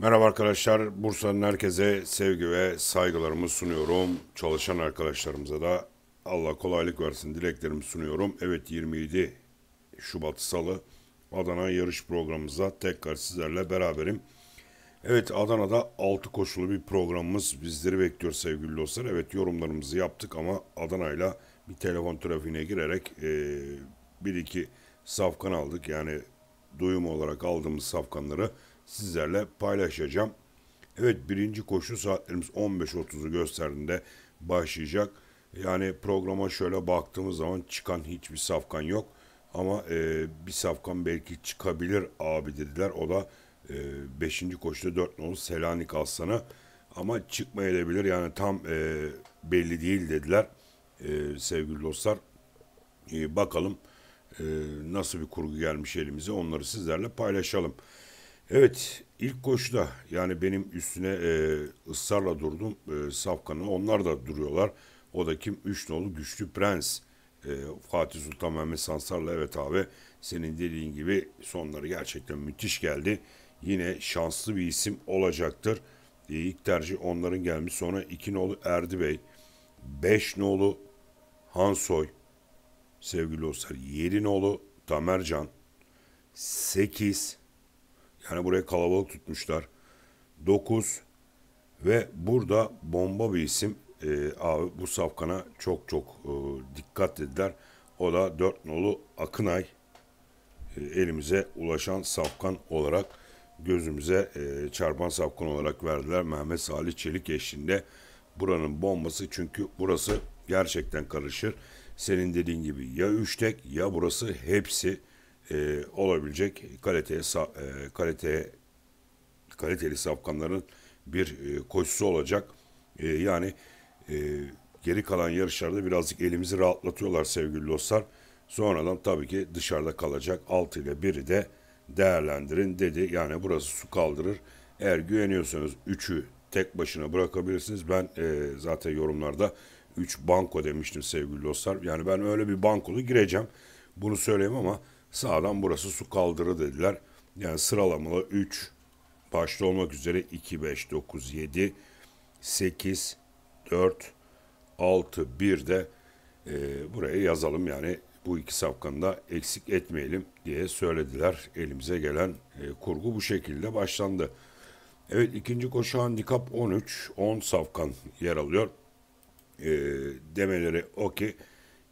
Merhaba arkadaşlar. Bursa'nın herkese sevgi ve saygılarımı sunuyorum. Çalışan arkadaşlarımıza da Allah kolaylık versin dileklerimi sunuyorum. Evet 27 Şubat Salı Adana yarış programımıza tekrar sizlerle beraberim. Evet Adana'da 6 koşulu bir programımız bizleri bekliyor sevgili dostlar. Evet yorumlarımızı yaptık ama Adana'yla bir telefon trafiğine girerek e, bir iki safkan aldık. Yani duyum olarak aldığımız safkanları sizlerle paylaşacağım. Evet birinci koşu saatlerimiz 15.30'u gösterdiğinde başlayacak. Yani programa şöyle baktığımız zaman çıkan hiçbir safkan yok. Ama e, bir safkan belki çıkabilir abi dediler. O da 5. E, koşuda 4 nolu Selanik Aslan'ı. Ama çıkmayabilir yani tam e, belli değil dediler e, sevgili dostlar. E, bakalım e, nasıl bir kurgu gelmiş elimize onları sizlerle paylaşalım. Evet ilk koşuda yani benim üstüne e, ısrarla durdum e, Safkan'ı onlar da duruyorlar. O da kim? Üç nolu Güçlü Prens. E, Fatih Sultan Mehmet Sansar'la evet abi senin dediğin gibi sonları gerçekten müthiş geldi. Yine şanslı bir isim olacaktır. E, ilk tercih onların gelmiş. Sonra iki nolu Erdi Bey. Beş nolu Hansoy. Sevgili dostlar. Yedi nolu Tamercan. Sekiz yani buraya kalabalık tutmuşlar. 9 ve burada bomba bir isim e, abi bu safkana çok çok e, dikkat dediler. O da 4 nolu Akınay e, elimize ulaşan safkan olarak gözümüze e, çarpan safkan olarak verdiler. Mehmet Salih Çelik eşliğinde buranın bombası çünkü burası gerçekten karışır. Senin dediğin gibi ya üç tek ya burası hepsi e, olabilecek kaliteye, e, kaliteye, kaliteli safkanların bir e, koşusu olacak. E, yani e, geri kalan yarışlarda birazcık elimizi rahatlatıyorlar sevgili dostlar. Sonradan tabii ki dışarıda kalacak 6 ile 1'i de değerlendirin dedi. Yani burası su kaldırır. Eğer güveniyorsanız 3'ü tek başına bırakabilirsiniz. Ben e, zaten yorumlarda 3 banko demiştim sevgili dostlar. Yani ben öyle bir bankolu gireceğim. Bunu söyleyeyim ama sağdan burası su kaldırı dediler. Yani sıralamalı 3 başta olmak üzere 2, 5, 9, 7, 8, 4, 6, 1 de e, buraya yazalım. Yani bu iki safkanı da eksik etmeyelim diye söylediler. Elimize gelen e, kurgu bu şekilde başlandı. Evet ikinci koşu handikap 13, 10 safkan yer alıyor. E, demeleri o ki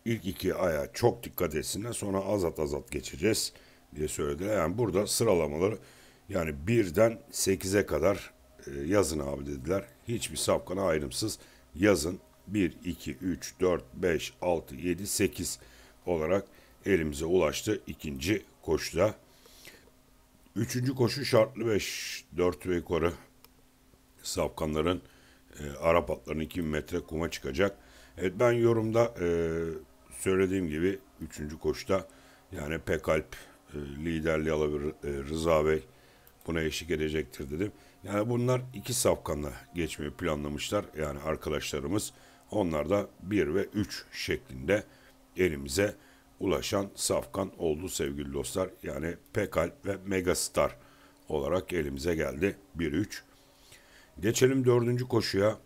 ilk iki aya çok dikkat etsinler sonra azat azat geçeceğiz diye söylediler. Yani burada sıralamaları yani birden sekize kadar e, yazın abi dediler. Hiçbir sapkana ayrımsız yazın 1, 2, 3, 4, 5, 6, 7, 8 olarak elimize ulaştı ikinci koşuda. Üçüncü koşu şartlı 5, 4 ve yukarı sapkanların e, Arap atlarının 2 metre kuma çıkacak. Evet ben yorumda e, söylediğim gibi 3. koşta yani Pekalp e, liderliği alabilir e, Rıza Bey buna eşlik edecektir dedim. Yani bunlar iki safkanla geçmeyi planlamışlar. Yani arkadaşlarımız onlar da 1 ve 3 şeklinde elimize ulaşan safkan oldu sevgili dostlar. Yani Pekalp ve Megastar olarak elimize geldi 1-3. Geçelim dördüncü koşuya.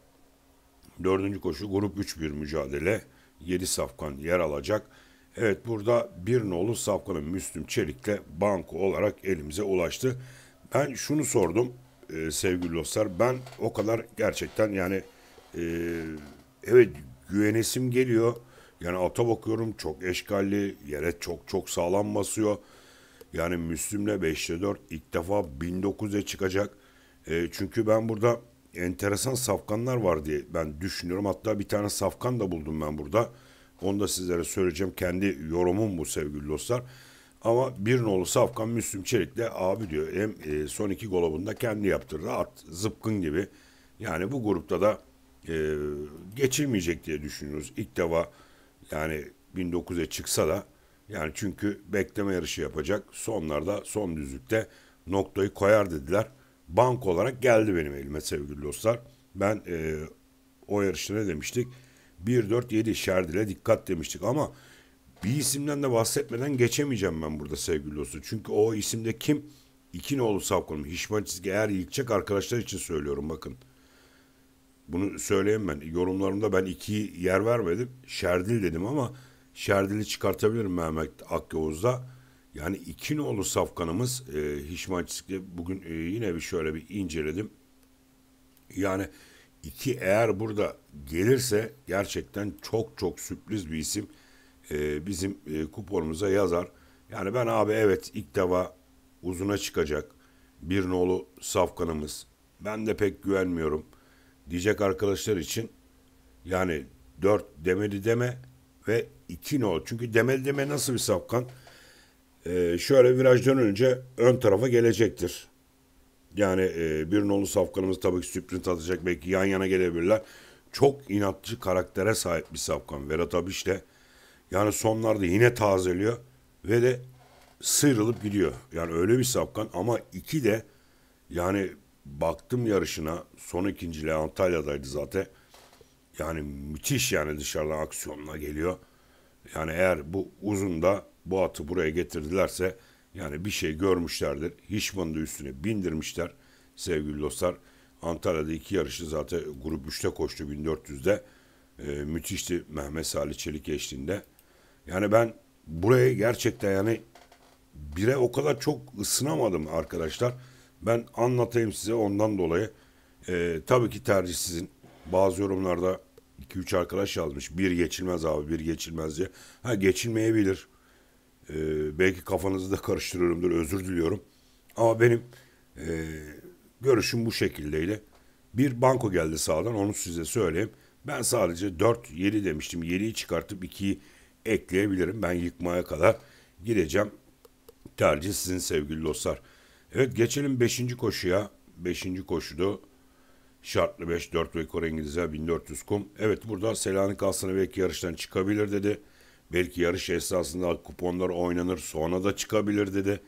Dördüncü koşu grup 3 bir mücadele. 7 safkan yer alacak. Evet burada bir nolu safkanın Müslüm Çelik'le banko olarak elimize ulaştı. Ben şunu sordum e, sevgili dostlar. Ben o kadar gerçekten yani e, evet güvenesim geliyor. Yani alta bakıyorum çok eşkalli. Yere çok çok sağlam basıyor. Yani Müslüm'le 5'te 4 ilk defa 1900'e çıkacak. E, çünkü ben burada enteresan safkanlar var diye ben düşünüyorum. Hatta bir tane safkan da buldum ben burada. Onu da sizlere söyleyeceğim. Kendi yorumum bu sevgili dostlar. Ama bir nolu safkan Müslüm Çelik de abi diyor hem e, son iki golabını da kendi yaptırdı. At zıpkın gibi. Yani bu grupta da e, geçilmeyecek diye düşünüyoruz. İlk defa yani 1900'e çıksa da yani çünkü bekleme yarışı yapacak. Sonlarda son düzlükte noktayı koyar dediler bank olarak geldi benim elime sevgili dostlar. Ben e, o yarışta ne demiştik? 1-4-7 Şerdil'e dikkat demiştik ama bir isimden de bahsetmeden geçemeyeceğim ben burada sevgili dostum. Çünkü o isimde kim? İkinoğlu konum. Hişman Çizgi eğer yıkacak arkadaşlar için söylüyorum bakın. Bunu söyleyeyim ben. Yorumlarımda ben iki yer vermedim. Şerdil dedim ama Şerdil'i çıkartabilirim Mehmet Akyavuz'da. Yani iki nolu safkanımız e, Hişmançik'te bugün e, yine bir şöyle bir inceledim. Yani iki eğer burada gelirse gerçekten çok çok sürpriz bir isim e, bizim e, kuponumuza yazar. Yani ben abi evet ilk defa uzuna çıkacak bir nolu safkanımız. Ben de pek güvenmiyorum diyecek arkadaşlar için yani 4 demeli deme ve 2 nol. Çünkü demeli deme nasıl bir safkan? e, şöyle virajdan önce ön tarafa gelecektir. Yani e, bir nolu safkanımız tabii ki sprint atacak. Belki yan yana gelebilirler. Çok inatçı karaktere sahip bir safkan. Vedat Abiş de yani sonlarda yine tazeliyor ve de sıyrılıp gidiyor. Yani öyle bir safkan ama iki de yani baktım yarışına son ikinciliğe Antalya'daydı zaten. Yani müthiş yani dışarıda aksiyonla geliyor. Yani eğer bu uzun da bu atı buraya getirdilerse yani bir şey görmüşlerdir. Hişman'ın da üstüne bindirmişler sevgili dostlar. Antalya'da iki yarışı zaten grup 3'te koştu 1400'de. ee, müthişti Mehmet Salih Çelik eşliğinde. Yani ben buraya gerçekten yani bire o kadar çok ısınamadım arkadaşlar. Ben anlatayım size ondan dolayı. E, tabii ki tercih sizin. Bazı yorumlarda 2-3 arkadaş yazmış. Bir geçilmez abi bir geçilmez diye. Ha geçilmeyebilir. E, belki kafanızı da karıştırıyorumdur özür diliyorum. Ama benim e, görüşüm bu şekildeydi. Bir banko geldi sağdan onu size söyleyeyim. Ben sadece 4 7 demiştim. 7'yi çıkartıp 2'yi ekleyebilirim. Ben yıkmaya kadar gireceğim. Tercih sizin sevgili dostlar. Evet geçelim 5. koşuya. 5. koşuda şartlı 5 4 ve Kore İngilizler 1400 kum. Evet burada Selanik Aslanı belki yarıştan çıkabilir dedi. Belki yarış esnasında kuponlar oynanır sonra da çıkabilir dedi.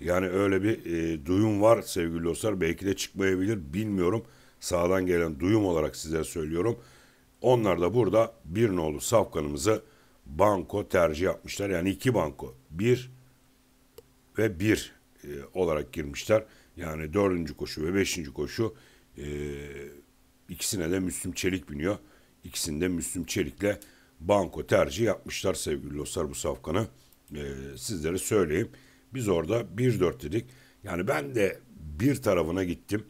Yani öyle bir e, duyum var sevgili dostlar. Belki de çıkmayabilir bilmiyorum. Sağdan gelen duyum olarak size söylüyorum. Onlar da burada bir nolu safkanımızı banko tercih yapmışlar. Yani iki banko. Bir ve bir e, olarak girmişler. Yani dördüncü koşu ve beşinci koşu e, ikisine de Müslüm Çelik biniyor. İkisinde Müslüm Çelik'le banko tercih yapmışlar sevgili dostlar bu safkanı. E, ee, sizlere söyleyeyim. Biz orada 1-4 dedik. Yani ben de bir tarafına gittim.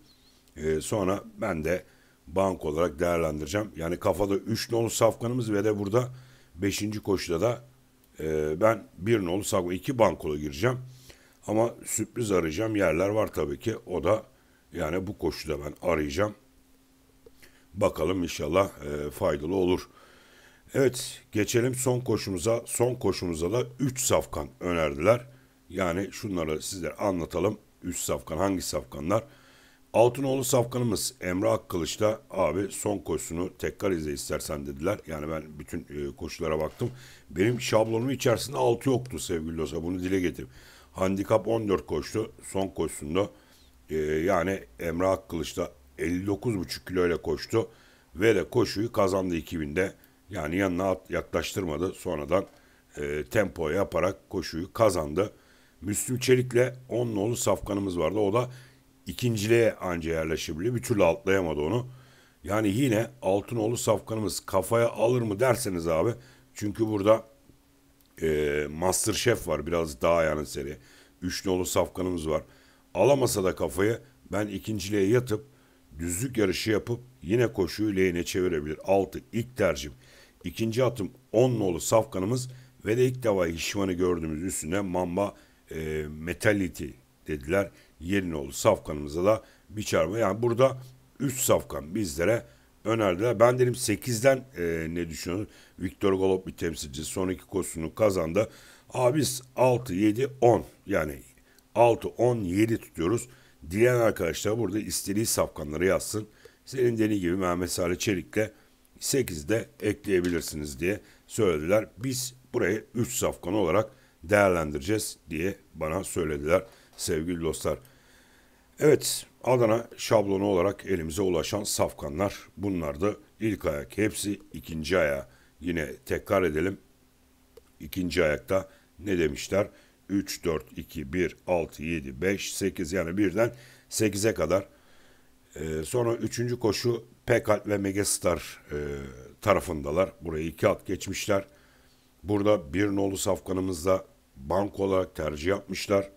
E, sonra ben de bank olarak değerlendireceğim. Yani kafada 3 nolu safkanımız ve de burada 5. koşuda da e, ben 1 nolu safkan 2 bankola gireceğim. Ama sürpriz arayacağım yerler var tabii ki. O da yani bu koşuda ben arayacağım. Bakalım inşallah e, faydalı olur. Evet geçelim son koşumuza. Son koşumuza da 3 safkan önerdiler. Yani şunları sizlere anlatalım. 3 safkan hangi safkanlar? Altınoğlu safkanımız Emre Akkılıç da abi son koşusunu tekrar izle istersen dediler. Yani ben bütün e, koşulara baktım. Benim şablonum içerisinde 6 yoktu sevgili dostlar. Bunu dile getireyim. Handikap 14 koştu. Son koşusunda e, yani Emre Akkılıç da 59,5 kilo ile koştu. Ve de koşuyu kazandı 2000'de. Yani yanına at, yaklaştırmadı. Sonradan e, tempo yaparak koşuyu kazandı. Müslüm Çelik'le 10 nolu safkanımız vardı. O da ikinciliğe anca yerleşebiliyor. Bir türlü atlayamadı onu. Yani yine Altınoğlu safkanımız kafaya alır mı derseniz abi. Çünkü burada e, Master Chef var biraz daha yani seri. Üç nolu safkanımız var. Alamasa da kafayı ben ikinciliğe yatıp düzlük yarışı yapıp Yine koşuyu lehine çevirebilir. 6. ilk tercih. İkinci atım 10 nolu safkanımız ve de ilk defa Hişman'ı gördüğümüz üstüne Mamba e, Metality dediler. nolu safkanımıza da bir çarpma. Yani burada 3 safkan bizlere önerdiler. Ben dedim 8'den e, ne düşünüyorsunuz? Viktor Golop bir temsilci son iki koşusunu kazandı. Abi biz 6, 7, 10 yani 6, 10, 7 tutuyoruz. Dileyen arkadaşlar burada istediği safkanları yazsın senin dediğin gibi Mehmet Salih Çelik'le 8'de ekleyebilirsiniz diye söylediler. Biz burayı 3 safkan olarak değerlendireceğiz diye bana söylediler sevgili dostlar. Evet Adana şablonu olarak elimize ulaşan safkanlar bunlardı. ilk ayak hepsi ikinci ayağı. Yine tekrar edelim. İkinci ayakta ne demişler? 3, 4, 2, 1, 6, 7, 5, 8 yani birden 8'e kadar e, sonra üçüncü koşu Pekat ve Megastar e, tarafındalar. Burayı iki at geçmişler. Burada bir nolu safkanımızda banko olarak tercih yapmışlar.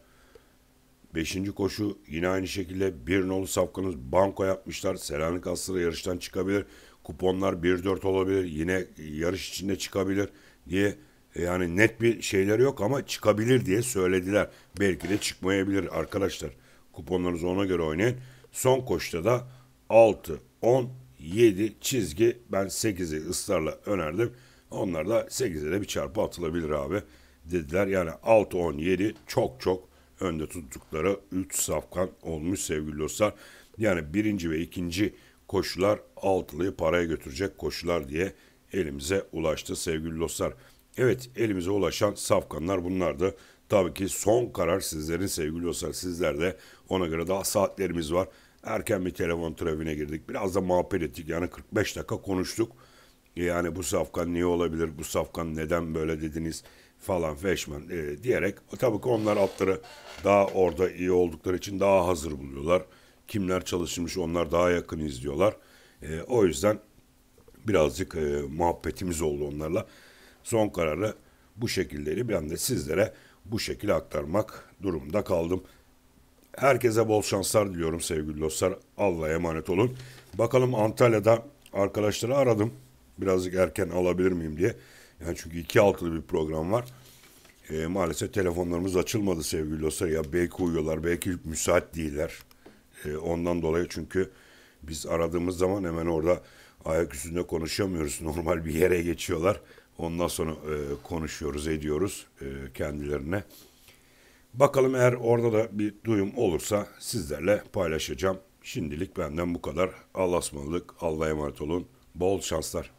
Beşinci koşu yine aynı şekilde bir nolu safkanız banko yapmışlar. Selanik Aslı yarıştan çıkabilir. Kuponlar 1-4 olabilir. Yine yarış içinde çıkabilir diye e, yani net bir şeyler yok ama çıkabilir diye söylediler. Belki de çıkmayabilir arkadaşlar. Kuponlarınızı ona göre oynayın. Son koşta da 6, 10, 7 çizgi ben 8'i ısrarla önerdim. Onlar da 8'e de bir çarpı atılabilir abi dediler. Yani 6, 10, 7 çok çok önde tuttukları 3 safkan olmuş sevgili dostlar. Yani birinci ve ikinci koşular altılıyı paraya götürecek koşular diye elimize ulaştı sevgili dostlar. Evet elimize ulaşan safkanlar bunlardı. Tabii ki son karar sizlerin sevgili dostlar sizler de ona göre daha saatlerimiz var. Erken bir telefon trafiğine girdik. Biraz da muhabbet ettik. Yani 45 dakika konuştuk. E, yani bu safkan niye olabilir? Bu safkan neden böyle dediniz? Falan feşman e, diyerek. Tabii ki onlar altları daha orada iyi oldukları için daha hazır buluyorlar. Kimler çalışmış onlar daha yakın izliyorlar. E, o yüzden birazcık e, muhabbetimiz oldu onlarla. Son kararı bu şekilde bir anda sizlere bu şekilde aktarmak durumunda kaldım. Herkese bol şanslar diliyorum sevgili dostlar. Allah'a emanet olun. Bakalım Antalya'da arkadaşları aradım. Birazcık erken alabilir miyim diye. Yani çünkü iki altılı bir program var. E, maalesef telefonlarımız açılmadı sevgili dostlar. Ya belki uyuyorlar, belki müsait değiller. E, ondan dolayı çünkü biz aradığımız zaman hemen orada ayak üstünde konuşamıyoruz. Normal bir yere geçiyorlar. Ondan sonra e, konuşuyoruz, ediyoruz e, kendilerine. Bakalım eğer orada da bir duyum olursa sizlerle paylaşacağım. Şimdilik benden bu kadar. Allah'a ısmarladık. Allah'a emanet olun. Bol şanslar.